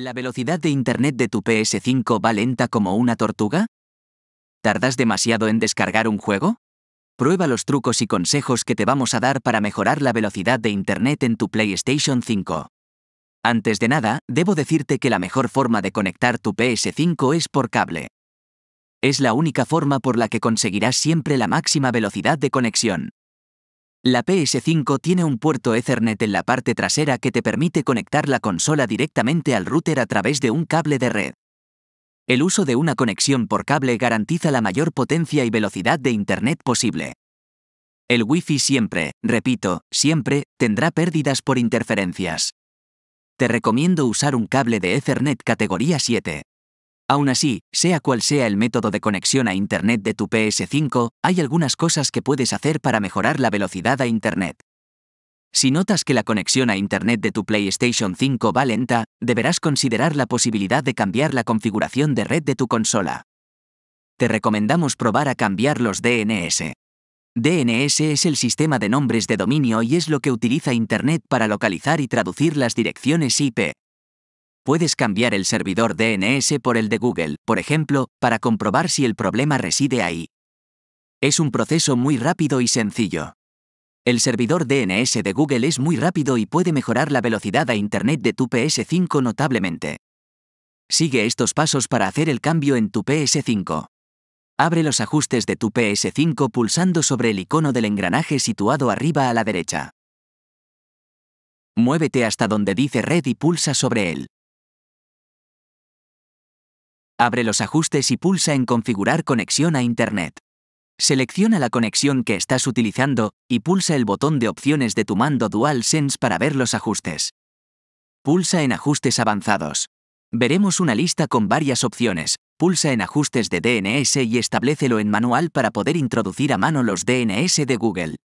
¿La velocidad de Internet de tu PS5 va lenta como una tortuga? ¿Tardas demasiado en descargar un juego? Prueba los trucos y consejos que te vamos a dar para mejorar la velocidad de Internet en tu PlayStation 5. Antes de nada, debo decirte que la mejor forma de conectar tu PS5 es por cable. Es la única forma por la que conseguirás siempre la máxima velocidad de conexión. La PS5 tiene un puerto Ethernet en la parte trasera que te permite conectar la consola directamente al router a través de un cable de red. El uso de una conexión por cable garantiza la mayor potencia y velocidad de Internet posible. El Wi-Fi siempre, repito, siempre, tendrá pérdidas por interferencias. Te recomiendo usar un cable de Ethernet categoría 7. Aún así, sea cual sea el método de conexión a Internet de tu PS5, hay algunas cosas que puedes hacer para mejorar la velocidad a Internet. Si notas que la conexión a Internet de tu PlayStation 5 va lenta, deberás considerar la posibilidad de cambiar la configuración de red de tu consola. Te recomendamos probar a cambiar los DNS. DNS es el sistema de nombres de dominio y es lo que utiliza Internet para localizar y traducir las direcciones IP puedes cambiar el servidor DNS por el de Google, por ejemplo, para comprobar si el problema reside ahí. Es un proceso muy rápido y sencillo. El servidor DNS de Google es muy rápido y puede mejorar la velocidad a Internet de tu PS5 notablemente. Sigue estos pasos para hacer el cambio en tu PS5. Abre los ajustes de tu PS5 pulsando sobre el icono del engranaje situado arriba a la derecha. Muévete hasta donde dice Red y pulsa sobre él. Abre los ajustes y pulsa en Configurar conexión a Internet. Selecciona la conexión que estás utilizando y pulsa el botón de opciones de tu mando DualSense para ver los ajustes. Pulsa en Ajustes avanzados. Veremos una lista con varias opciones. Pulsa en Ajustes de DNS y establecelo en manual para poder introducir a mano los DNS de Google.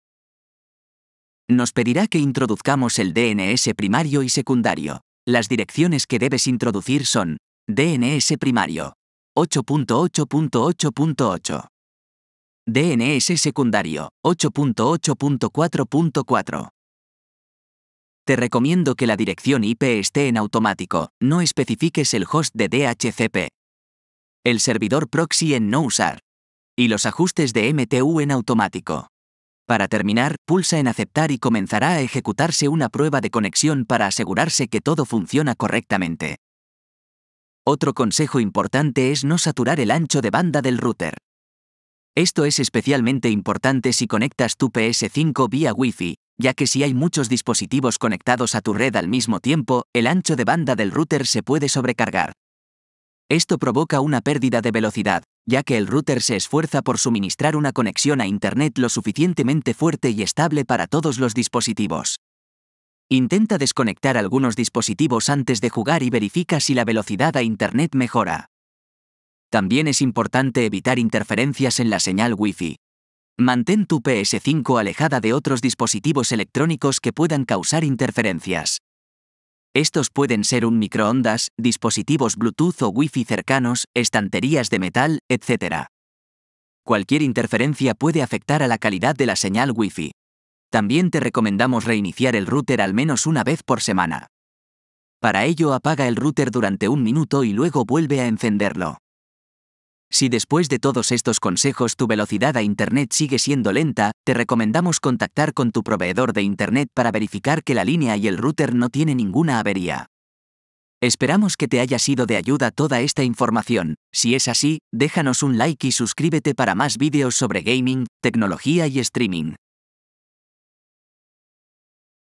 Nos pedirá que introduzcamos el DNS primario y secundario. Las direcciones que debes introducir son DNS primario. 8.8.8.8. DNS secundario. 8.8.4.4. Te recomiendo que la dirección IP esté en automático, no especifiques el host de DHCP. El servidor proxy en no usar. Y los ajustes de MTU en automático. Para terminar, pulsa en aceptar y comenzará a ejecutarse una prueba de conexión para asegurarse que todo funciona correctamente. Otro consejo importante es no saturar el ancho de banda del router. Esto es especialmente importante si conectas tu PS5 vía Wi-Fi, ya que si hay muchos dispositivos conectados a tu red al mismo tiempo, el ancho de banda del router se puede sobrecargar. Esto provoca una pérdida de velocidad, ya que el router se esfuerza por suministrar una conexión a Internet lo suficientemente fuerte y estable para todos los dispositivos. Intenta desconectar algunos dispositivos antes de jugar y verifica si la velocidad a Internet mejora. También es importante evitar interferencias en la señal Wi-Fi. Mantén tu PS5 alejada de otros dispositivos electrónicos que puedan causar interferencias. Estos pueden ser un microondas, dispositivos Bluetooth o Wi-Fi cercanos, estanterías de metal, etc. Cualquier interferencia puede afectar a la calidad de la señal Wi-Fi. También te recomendamos reiniciar el router al menos una vez por semana. Para ello apaga el router durante un minuto y luego vuelve a encenderlo. Si después de todos estos consejos tu velocidad a Internet sigue siendo lenta, te recomendamos contactar con tu proveedor de Internet para verificar que la línea y el router no tienen ninguna avería. Esperamos que te haya sido de ayuda toda esta información. Si es así, déjanos un like y suscríbete para más vídeos sobre gaming, tecnología y streaming.